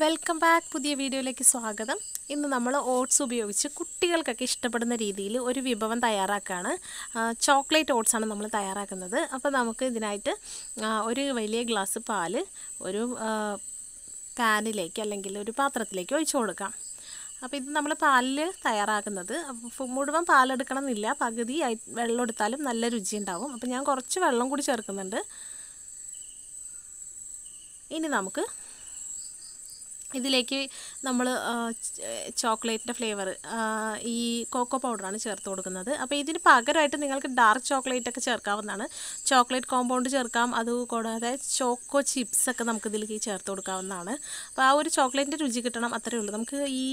welcome back പുതിയ വീഡിയോയിലേക്ക് സ്വാഗതം ഇന്ന് നമ്മൾ ഓട്സ് ഉപയോഗിച്ച് കുട്ടികൾക്കൊക്കെ ഇഷ്ടപ്പെടുന്ന രീതിയിൽ ഒരു വിഭവം തയ്യാറാക്കുകയാണ് ചോക്ലേറ്റ് ഓട്സാണ് നമ്മൾ തയ്യാറാക്കുന്നത് അപ്പോൾ നമുക്ക് ഇതിനായിട്ട് ഒരു വലിയ ഗ്ലാസ് പാൽ ഒരു പാനിലേക്ക് അല്ലെങ്കിൽ ഒരു പാത്രത്തിലേക്ക് ഒഴിച്ചു കൊടുക്കാം അപ്പോൾ ഇത് നമ്മൾ പാലിൽ തയ്യാറാക്കുന്നത് മുഴുവൻ പാലെടുക്കണം എന്നില്ല പകുതി വെള്ളം എടുത്താലും നല്ല രുചി ഉണ്ടാവും അപ്പോൾ ഞാൻ കുറച്ച് വെള്ളം കൂടി ചേർക്കുന്നുണ്ട് ഇനി നമുക്ക് ഇതിലേക്ക് നമ്മൾ ചോക്ലേറ്റിൻ്റെ ഫ്ലേവർ ഈ കോക്കോ പൗഡറാണ് ചേർത്ത് കൊടുക്കുന്നത് അപ്പോൾ ഇതിന് പകരമായിട്ട് നിങ്ങൾക്ക് ഡാർക്ക് ചോക്ലേറ്റ് ഒക്കെ ചേർക്കാവുന്നതാണ് ചോക്ലേറ്റ് കോമ്പൗണ്ട് ചേർക്കാം അതുകൂടാതെ ചോക്കോ ചിപ്സ് ഒക്കെ നമുക്ക് ഇതിലേക്ക് ചേർത്ത് കൊടുക്കാവുന്നതാണ് അപ്പോൾ ആ ഒരു ചോക്ലേറ്റിൻ്റെ രുചി കിട്ടണം അത്രയേ ഉള്ളൂ നമുക്ക് ഈ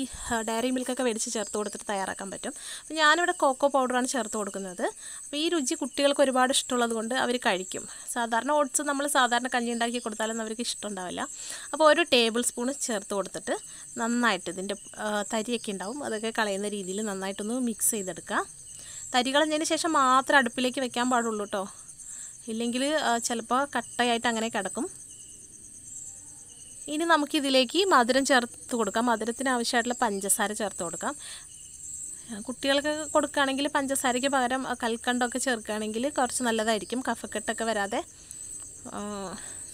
ഡയറി മിൽക്കൊക്കെ മേടിച്ച് ചേർത്ത് കൊടുത്തിട്ട് തയ്യാറാക്കാൻ പറ്റും അപ്പോൾ ഞാനിവിടെ കോക്കോ പൗഡറാണ് ചേർത്ത് കൊടുക്കുന്നത് അപ്പോൾ ഈ രുചി കുട്ടികൾക്ക് ഒരുപാട് ഇഷ്ടമുള്ളത് കൊണ്ട് അവർ കഴിക്കും സാധാരണ ഓട്സ് നമ്മൾ സാധാരണ കഞ്ഞി ഉണ്ടാക്കി കൊടുത്താലൊന്നും അവർക്ക് ഇഷ്ടമുണ്ടാവില്ല അപ്പോൾ ഒരു ടേബിൾ സ്പൂൺ ചേർത്ത് ചേർത്ത് കൊടുത്തിട്ട് നന്നായിട്ട് ഇതിൻ്റെ തരിയൊക്കെ ഉണ്ടാവും അതൊക്കെ കളയുന്ന രീതിയിൽ നന്നായിട്ടൊന്ന് മിക്സ് ചെയ്തെടുക്കുക തരി കളഞ്ഞതിന് ശേഷം മാത്രം അടുപ്പിലേക്ക് വെക്കാൻ പാടുള്ളൂ കേട്ടോ ഇല്ലെങ്കിൽ ചിലപ്പോൾ കട്ടയായിട്ട് അങ്ങനെ കിടക്കും ഇനി നമുക്കിതിലേക്ക് മധുരം ചേർത്ത് കൊടുക്കാം മധുരത്തിന് ആവശ്യമായിട്ടുള്ള പഞ്ചസാര ചേർത്ത് കൊടുക്കാം കുട്ടികൾക്ക് കൊടുക്കുകയാണെങ്കിൽ പഞ്ചസാരയ്ക്ക് പകരം കൽക്കണ്ടമൊക്കെ ചേർക്കുകയാണെങ്കിൽ കുറച്ച് നല്ലതായിരിക്കും കഫക്കെട്ടൊക്കെ വരാതെ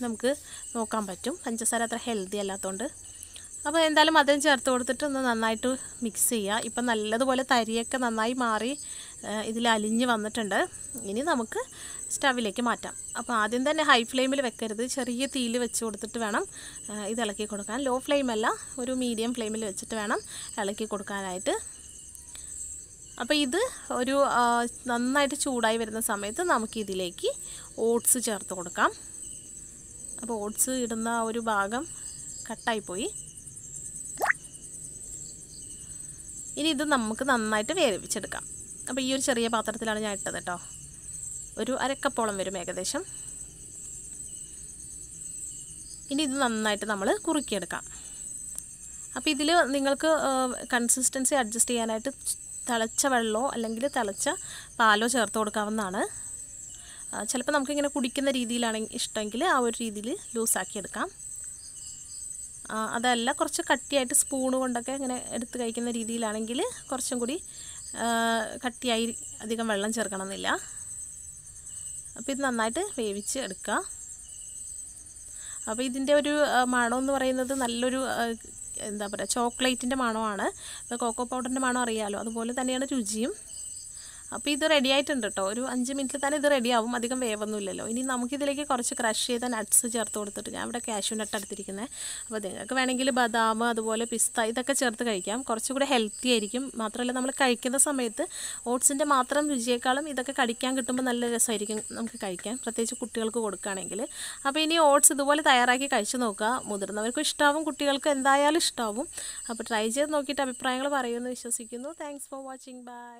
നമുക്ക് നോക്കാൻ പറ്റും പഞ്ചസാര അത്ര ഹെൽത്തി അല്ലാത്തതുകൊണ്ട് അപ്പോൾ എന്തായാലും അതും ചേർത്ത് കൊടുത്തിട്ട് ഒന്ന് നന്നായിട്ട് മിക്സ് ചെയ്യുക ഇപ്പം നല്ലതുപോലെ തരിയൊക്കെ നന്നായി മാറി ഇതിൽ അലിഞ്ഞ് വന്നിട്ടുണ്ട് ഇനി നമുക്ക് സ്റ്റവിലേക്ക് മാറ്റാം അപ്പോൾ ആദ്യം തന്നെ ഹൈ ഫ്ലെയിമിൽ വെക്കരുത് ചെറിയ തീയിൽ വെച്ച് കൊടുത്തിട്ട് വേണം ഇത് ഇളക്കി കൊടുക്കാൻ ലോ ഫ്ലെയിമല്ല ഒരു മീഡിയം ഫ്ലെയിമിൽ വെച്ചിട്ട് വേണം ഇളക്കി കൊടുക്കാനായിട്ട് അപ്പോൾ ഇത് ഒരു നന്നായിട്ട് ചൂടായി വരുന്ന സമയത്ത് നമുക്കിതിലേക്ക് ഓട്സ് ചേർത്ത് കൊടുക്കാം അപ്പോൾ ഓട്സ് ഇടുന്ന ഒരു ഭാഗം കട്ടായിപ്പോയി ഇനി ഇത് നമുക്ക് നന്നായിട്ട് വേവിച്ചെടുക്കാം അപ്പോൾ ഈ ഒരു ചെറിയ പാത്രത്തിലാണ് ഞാൻ ഇട്ടത് കേട്ടോ ഒരു അരക്കപ്പോളം വരും ഏകദേശം ഇനി ഇത് നന്നായിട്ട് നമ്മൾ കുറുക്കിയെടുക്കാം അപ്പോൾ ഇതിൽ നിങ്ങൾക്ക് കൺസിസ്റ്റൻസി അഡ്ജസ്റ്റ് ചെയ്യാനായിട്ട് തിളച്ച വെള്ളമോ അല്ലെങ്കിൽ തിളച്ച പാലോ ചേർത്ത് കൊടുക്കാവുന്നതാണ് ചിലപ്പോൾ നമുക്കിങ്ങനെ കുടിക്കുന്ന രീതിയിലാണെങ്കിൽ ഇഷ്ടമെങ്കിൽ ആ ഒരു രീതിയിൽ ലൂസാക്കിയെടുക്കാം അതല്ല കുറച്ച് കട്ടിയായിട്ട് സ്പൂൺ കൊണ്ടൊക്കെ ഇങ്ങനെ എടുത്ത് കഴിക്കുന്ന രീതിയിലാണെങ്കിൽ കുറച്ചും കൂടി കട്ടിയായി അധികം വെള്ളം ചേർക്കണമെന്നില്ല അപ്പോൾ ഇത് നന്നായിട്ട് വേവിച്ച് എടുക്കുക അപ്പോൾ ഇതിൻ്റെ ഒരു മണം എന്ന് പറയുന്നത് നല്ലൊരു എന്താ പറയുക ചോക്ലേറ്റിൻ്റെ മണമാണ് കോക്കോ പൗഡറിൻ്റെ മണം അറിയാമല്ലോ അതുപോലെ തന്നെയാണ് രുചിയും അപ്പോൾ ഇത് റെഡി ആയിട്ടുണ്ട് കേട്ടോ ഒരു അഞ്ച് മിനിറ്റിൽ തന്നെ ഇത് റെഡിയാവും അധികം വേവൊന്നുമില്ലല്ലോ ഇനി നമുക്കിതിലേക്ക് കുറച്ച് ക്രഷ് ചെയ്ത നട്ട്സ് ചേർത്ത് കൊടുത്തിട്ട് ഞാൻ ഇവിടെ ക്യാഷ്യൂ നട്ട് എടുത്തിരിക്കുന്നത് അപ്പോൾ നിങ്ങൾക്ക് വേണമെങ്കിൽ ബദാം അതുപോലെ പിസ്ത ഇതൊക്കെ ചേർത്ത് കഴിക്കാം കുറച്ചുകൂടി ഹെൽത്തി ആയിരിക്കും മാത്രമല്ല നമ്മൾ കഴിക്കുന്ന സമയത്ത് ഓട്സിൻ്റെ മാത്രം രുചിയേക്കാളും ഇതൊക്കെ കടിക്കാൻ കിട്ടുമ്പോൾ നല്ല രസമായിരിക്കും നമുക്ക് കഴിക്കാൻ പ്രത്യേകിച്ച് കുട്ടികൾക്ക് കൊടുക്കുകയാണെങ്കിൽ അപ്പോൾ ഇനി ഓട്സ് ഇതുപോലെ തയ്യാറാക്കി കഴിച്ചു നോക്കുക മുതിർന്നവർക്കും ഇഷ്ടമാവും കുട്ടികൾക്ക് എന്തായാലും ഇഷ്ടമാവും അപ്പോൾ ട്രൈ ചെയ്ത് നോക്കിയിട്ട് അഭിപ്രായങ്ങൾ പറയുമെന്ന് വിശ്വസിക്കുന്നു താങ്ക്സ് ഫോർ വാച്ചിങ് ബൈ